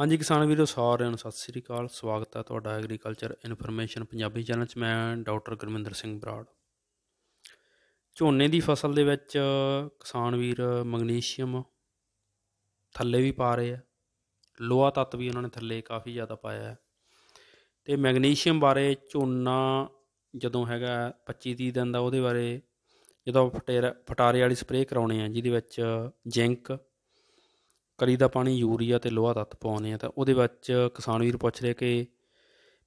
ਹਾਂਜੀ ਕਿਸਾਨ ਵੀਰੋ ਸਾਰਿਆਂ ਨੂੰ ਸਤਿ ਸ੍ਰੀ ਅਕਾਲ ਸਵਾਗਤ ਹੈ ਤੁਹਾਡਾ ਐਗਰੀਕਲਚਰ ਇਨਫੋਰਮੇਸ਼ਨ ਪੰਜਾਬੀ ਚੈਨਲ 'ਚ ਮੈਂ ਡਾਕਟਰ ਗੁਰਮਿੰਦਰ ਸਿੰਘ ਬਰਾੜ ਝੋਨੇ ਦੀ ਫਸਲ ਦੇ ਵਿੱਚ ਕਿਸਾਨ ਵੀਰ ਮੈਗਨੀਸ਼ੀਅਮ ਥੱਲੇ ਵੀ ਪਾ ਰਹੇ ਆ ਲੋਹਾ ਤੱਤ ਵੀ ਉਹਨਾਂ ਨੇ ਥੱਲੇ ਕਾਫੀ ਜ਼ਿਆਦਾ ਪਾਇਆ ਹੈ ਤੇ ਮੈਗਨੀਸ਼ੀਅਮ ਬਾਰੇ ਝੋਨਾ ਜਦੋਂ ਹੈਗਾ 25 30 ਦਿਨ ਦਾ ਉਹਦੇ ਬਾਰੇ ਜਦੋਂ ਫਟੇਰ ਫਟਾਰੇ ਵਾਲੀ ਸਪਰੇਅ ਕਰਾਉਣੇ ਆ ਜਿਹਦੇ ਵਿੱਚ ਜ਼ਿੰਕ ਕਲੀ ਦਾ ਪਾਣੀ ਯੂਰੀਆ ਤੇ ਲੋਹਾ ਤੱਤ ਪਾਉਨੇ ਆ ਤਾਂ ਉਹਦੇ ਵਿੱਚ ਕਿਸਾਨ ਵੀਰ ਪੁੱਛ ਰਿਹਾ ਕਿ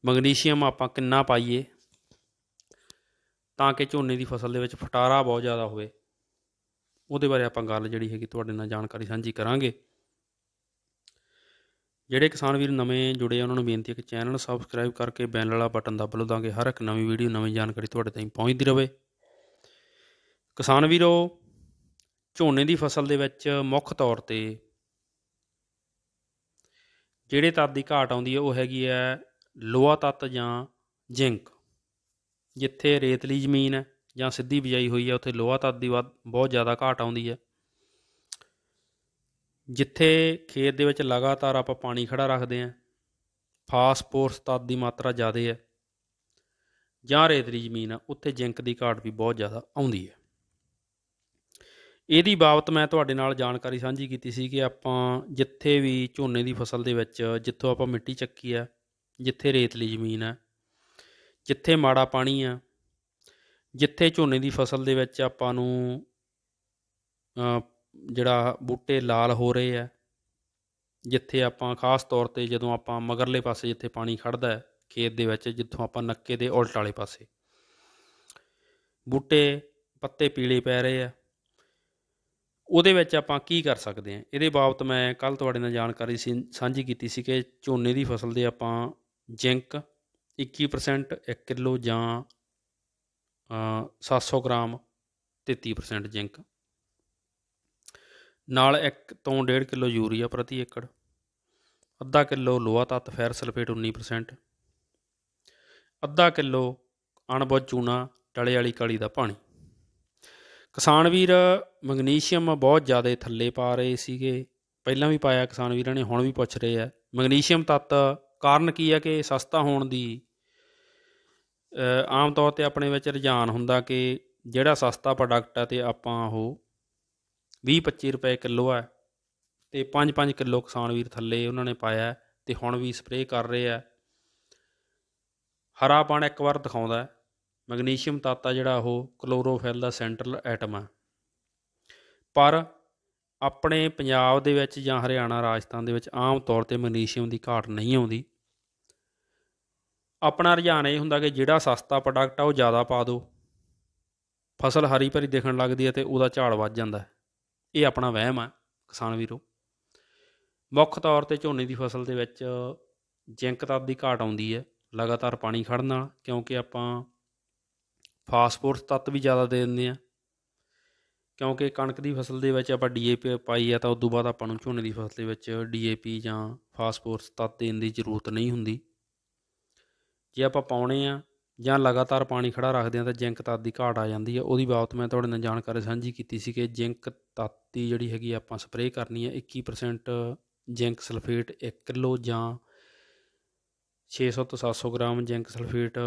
ਮੈਗਨੀਸ਼ੀਅਮ ਆਪਾਂ ਕਿੰਨਾ ਪਾਈਏ ਤਾਂ ਕਿ ਝੋਨੇ ਦੀ ਫਸਲ ਦੇ ਵਿੱਚ ਫਟਾਰਾ ਬਹੁਤ ਜ਼ਿਆਦਾ ਹੋਵੇ ਉਹਦੇ ਬਾਰੇ ਆਪਾਂ ਗੱਲ ਜਿਹੜੀ ਹੈਗੀ ਤੁਹਾਡੇ ਨਾਲ ਜਾਣਕਾਰੀ ਸਾਂਝੀ ਕਰਾਂਗੇ ਜਿਹੜੇ ਕਿਸਾਨ ਵੀਰ ਨਵੇਂ ਜੁੜੇ ਉਹਨਾਂ ਨੂੰ ਬੇਨਤੀ ਹੈ ਕਿ ਚੈਨਲ ਸਬਸਕ੍ਰਾਈਬ ਕਰਕੇ ਬੈਲ ਵਾਲਾ ਬਟਨ ਦੱਬ ਲਓ ਤਾਂ ਕਿ ਹਰ ਇੱਕ ਨਵੀਂ ਵੀਡੀਓ ਨਵੀਂ ਜਾਣਕਾਰੀ ਤੁਹਾਡੇ ਤਾਈਂ ਪਹੁੰਚਦੀ ਰਹੇ ਕਿਸਾਨ ਵੀਰੋ ਝੋਨੇ ਦੀ ਫਸਲ ਦੇ ਵਿੱਚ ਮੁੱਖ ਤੌਰ ਤੇ ਜਿਹੜੇ ਤੱਤ ਦੀ ਘਾਟ ਆਉਂਦੀ ਹੈ ਉਹ ਹੈਗੀ ਹੈ ਲੋਹਾ ਤੱਤ ਜਾਂ ਜ਼ਿੰਕ ਜਿੱਥੇ ਰੇਤਲੀ ਜ਼ਮੀਨ ਹੈ ਜਾਂ ਸਿੱਧੀ ਬਿਜਾਈ ਹੋਈ ਹੈ ਉੱਥੇ ਲੋਹਾ ਤੱਤ ਦੀ ਬਹੁਤ ਜ਼ਿਆਦਾ ਘਾਟ ਆਉਂਦੀ ਹੈ ਜਿੱਥੇ ਖੇਤ ਦੇ ਵਿੱਚ ਲਗਾਤਾਰ ਆਪਾਂ ਪਾਣੀ ਖੜਾ ਰੱਖਦੇ ਹਾਂ ਫਾਸਫੋਰਸ ਤੱਤ ਦੀ ਮਾਤਰਾ ਜ਼ਿਆਦਾ ਹੈ ਜਾਂ ਰੇਤਲੀ ਜ਼ਮੀਨ ਹੈ ਉੱਥੇ ਜ਼ਿੰਕ ਦੀ ਘਾਟ ਵੀ ਬਹੁਤ ਜ਼ਿਆਦਾ ਆਉਂਦੀ ਹੈ ਇਹਦੀ ਬਾਬਤ ਮੈਂ ਤੁਹਾਡੇ ਨਾਲ ਜਾਣਕਾਰੀ ਸਾਂਝੀ ਕੀਤੀ ਸੀ ਕਿ ਆਪਾਂ ਜਿੱਥੇ ਵੀ ਝੋਨੇ ਦੀ ਫਸਲ ਦੇ ਵਿੱਚ ਜਿੱਥੋਂ ਆਪਾਂ ਮਿੱਟੀ ਚੱਕੀ ਆ ਜਿੱਥੇ ਰੇਤਲੀ ਜ਼ਮੀਨ ਆ ਜਿੱਥੇ ਮਾੜਾ ਪਾਣੀ ਆ ਜਿੱਥੇ ਝੋਨੇ ਦੀ ਫਸਲ ਦੇ ਵਿੱਚ ਆਪਾਂ ਨੂੰ ਜਿਹੜਾ ਬੂਟੇ ਲਾਲ ਹੋ ਰਹੇ ਆ ਜਿੱਥੇ ਆਪਾਂ ਖਾਸ ਤੌਰ ਤੇ ਜਦੋਂ ਆਪਾਂ ਮਗਰਲੇ ਪਾਸੇ ਜਿੱਥੇ ਪਾਣੀ ਖੜਦਾ ਹੈ ਖੇਤ ਦੇ ਵਿੱਚ ਜਿੱਥੋਂ ਆਪਾਂ ਨੱਕੇ ਦੇ ਉਲਟ ਵਾਲੇ ਪਾਸੇ ਬੂਟੇ ਪੱਤੇ ਪੀਲੇ ਪੈ ਰਹੇ ਆ ਉਹਦੇ ਵਿੱਚ ਆਪਾਂ ਕੀ ਕਰ ਸਕਦੇ ਹਾਂ ਇਹਦੇ ਬਾਬਤ ਮੈਂ ਕੱਲ ਤੁਹਾਡੇ ਨਾਲ ਜਾਣਕਾਰੀ ਸਾਂਝੀ ਕੀਤੀ ਸੀ ਕਿ ਝੋਨੇ ਦੀ ਫਸਲ ਦੇ ਆਪਾਂ ਜ਼ਿੰਕ 21% 1 ਕਿਲੋ ਜਾਂ 700 ਗ੍ਰਾਮ 33% ਜ਼ਿੰਕ ਨਾਲ 1 ਤੋਂ 1.5 ਕਿਲੋ ਯੂਰੀਆ ਪ੍ਰਤੀ ਏਕੜ ਅੱਧਾ ਕਿਲੋ ਲੋਹਾ ਤੱਤ ਫੈਰ ਸਲਫੇਟ 19% ਅੱਧਾ ਕਿਲੋ ਅਣਬੁੱਝ ਚੂਨਾ ਟਲੇ ਵਾਲੀ ਕਾਲੀ ਦਾ ਪਾਣੀ ਕਿਸਾਨ ਵੀਰ ਮੈਗਨੀਸ਼ੀਅਮ ਬਹੁਤ ਜ਼ਿਆਦਾ ਥੱਲੇ ਪਾ ਰਹੇ ਸੀਗੇ ਪਹਿਲਾਂ ਵੀ ਪਾਇਆ ਕਿਸਾਨ ਵੀਰਾਂ ਨੇ ਹੁਣ ਵੀ ਪੁੱਛ ਰਹੇ ਆ ਮੈਗਨੀਸ਼ੀਅਮ ਤੱਤ ਕਾਰਨ ਕੀ ਆ ਕਿ ਸਸਤਾ ਹੋਣ ਦੀ ਆਮ ਤੌਰ ਤੇ ਆਪਣੇ ਵਿੱਚ ਰੁਝਾਨ ਹੁੰਦਾ ਕਿ ਜਿਹੜਾ ਸਸਤਾ ਪ੍ਰੋਡਕਟ ਆ ਤੇ ਆਪਾਂ ਉਹ 20-25 ਰੁਪਏ ਕਿਲੋ ਆ ਤੇ 5-5 ਕਿਲੋ ਕਿਸਾਨ ਵੀਰ ਥੱਲੇ ਉਹਨਾਂ ਨੇ ਪਾਇਆ ਤੇ ਹੁਣ ਵੀ ਸਪਰੇਅ ਕਰ ਰਹੇ ਆ ਹਰਾ ਪਾਣ ਇੱਕ ਵਾਰ ਦਿਖਾਉਂਦਾ ਮੈਗਨੀਸ਼ੀਅਮ ਤਾਤਾ ਜਿਹੜਾ ਉਹ ਕਲੋਰੋਫਿਲ ਦਾ ਸੈਂਟਰਲ ਐਟਮ ਆ ਪਰ ਆਪਣੇ ਪੰਜਾਬ ਦੇ ਵਿੱਚ ਜਾਂ ਹਰਿਆਣਾ ਰਾਜਸਥਾਨ ਦੇ ਵਿੱਚ ਆਮ ਤੌਰ ਤੇ ਮੈਗਨੀਸ਼ੀਅਮ ਦੀ ਘਾਟ ਨਹੀਂ ਆਉਂਦੀ ਆਪਣਾ ਰੁਝਾਨ ਇਹ ਹੁੰਦਾ ਕਿ ਜਿਹੜਾ ਸਸਤਾ ਪ੍ਰੋਡਕਟ ਆ ਉਹ ਜ਼ਿਆਦਾ ਪਾ ਦਿਓ ਫਸਲ ਹਰੀ ਭਰੀ ਦਿਖਣ ਲੱਗਦੀ ਹੈ ਤੇ ਉਹਦਾ ਝਾੜ ਵੱਧ ਜਾਂਦਾ ਇਹ ਆਪਣਾ ਵਹਿਮ ਆ ਕਿਸਾਨ ਵੀਰੋ ਮੁੱਖ ਤੌਰ ਤੇ ਝੋਨੇ ਦੀ ਫਸਲ ਦੇ ਵਿੱਚ ਜਿੰਕ ਤੱਤ ਦੀ ਘਾਟ ਆਉਂਦੀ ਹੈ ਲਗਾਤਾਰ ਪਾਣੀ ਖੜਨ ਨਾਲ ਕਿਉਂਕਿ ਆਪਾਂ ਫਾਸਫੋਰਸ ਤੱਤ ਵੀ ਜ਼ਿਆਦਾ ਦੇ ਦਿੰਦੇ ਆ ਕਿਉਂਕਿ ਕਣਕ ਦੀ ਫਸਲ ਦੇ ਵਿੱਚ ਆਪਾਂ ਡੀਏਪੀ ਪਾਈ ਆ ਤਾਂ ਉਸ ਤੋਂ ਬਾਅਦ ਆਪਾਂ ਨੂੰ ਝੋਨੇ ਦੀ ਫਸਲ ਦੇ ਵਿੱਚ ਡੀਏਪੀ ਜਾਂ ਫਾਸਫੋਰਸ ਤੱਤ ਦੇਣ ਦੀ ਜ਼ਰੂਰਤ ਨਹੀਂ ਹੁੰਦੀ ਜੇ ਆਪਾਂ ਪਾਉਣੇ ਆ ਜਾਂ ਲਗਾਤਾਰ ਪਾਣੀ ਖੜਾ ਰੱਖਦੇ ਆ ਤਾਂ ਜ਼ਿੰਕ ਤੱਤ ਦੀ ਘਾਟ ਆ ਜਾਂਦੀ ਆ ਉਹਦੀ ਬਾਬਤ ਮੈਂ ਤੁਹਾਡੇ ਨਾਲ ਜਾਣਕਾਰੀ ਸਾਂਝੀ ਕੀਤੀ ਸੀ ਕਿ ਜ਼ਿੰਕ ਤੱਤ ਦੀ ਜਿਹੜੀ ਹੈਗੀ ਆਪਾਂ ਸਪਰੇਅ ਕਰਨੀ ਆ 21% ਜ਼ਿੰਕ ਸਲਫੇਟ 1 ਕਿਲੋ ਜਾਂ 600 ਤੋਂ 700 ਗ੍ਰਾਮ ਜ਼ਿੰਕ ਸਲਫੇਟ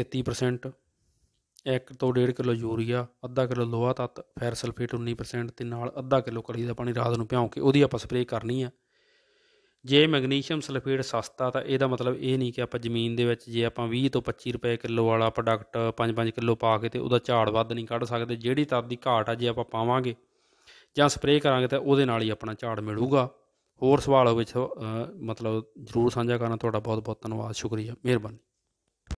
ਇੱਕ 1 ਤੋਂ 1.5 ਕਿਲੋ ਯੂਰੀਆ ਅੱਧਾ ਕਿਲੋ ਲੋਹਾ ਤੱਤ ਫੈਰ ਸਲਫੇਟ 19% ਤੇ ਨਾਲ ਅੱਧਾ ਕਿਲੋ ਕਲੀ ਦਾ ਪਾਣੀ ਰਾਤ ਨੂੰ ਭਿਉਂ ਕੇ ਉਹਦੀ ਆਪਾਂ ਸਪਰੇਅ ਕਰਨੀ ਆ ਜੇ ਮੈਗਨੀਸ਼ੀਅਮ ਸਲਫੇਟ ਸਸਤਾ ਤਾਂ ਇਹਦਾ ਮਤਲਬ ਇਹ ਨਹੀਂ ਕਿ ਆਪਾਂ ਜ਼ਮੀਨ ਦੇ ਵਿੱਚ ਜੇ ਆਪਾਂ 20 ਤੋਂ 25 ਰੁਪਏ ਕਿਲੋ ਵਾਲਾ ਪ੍ਰੋਡਕਟ 5-5 ਕਿਲੋ ਪਾ ਕੇ ਤੇ ਉਹਦਾ ਝਾੜ ਵੱਧ ਨਹੀਂ ਕੱਢ ਸਕਦੇ ਜਿਹੜੀ ਤਾਂ ਦੀ ਘਾਟ ਆ ਜੇ ਆਪਾਂ ਪਾਵਾਂਗੇ ਜਾਂ ਸਪਰੇਅ ਕਰਾਂਗੇ ਤਾਂ ਉਹਦੇ ਨਾਲ ਹੀ ਆਪਣਾ ਝਾੜ ਮਿਲੂਗਾ ਹੋਰ ਸਵਾਲ ਹੋਵੇ ਮਤਲਬ ਜ਼ਰੂਰ ਸਾਂਝਾ ਕਰਨਾ ਤੁਹਾਡਾ ਬਹੁਤ ਬਹੁਤ ਧੰਨਵਾਦ ਸ਼ੁਕਰੀਆ ਮਿਹਰਬਾਨੀ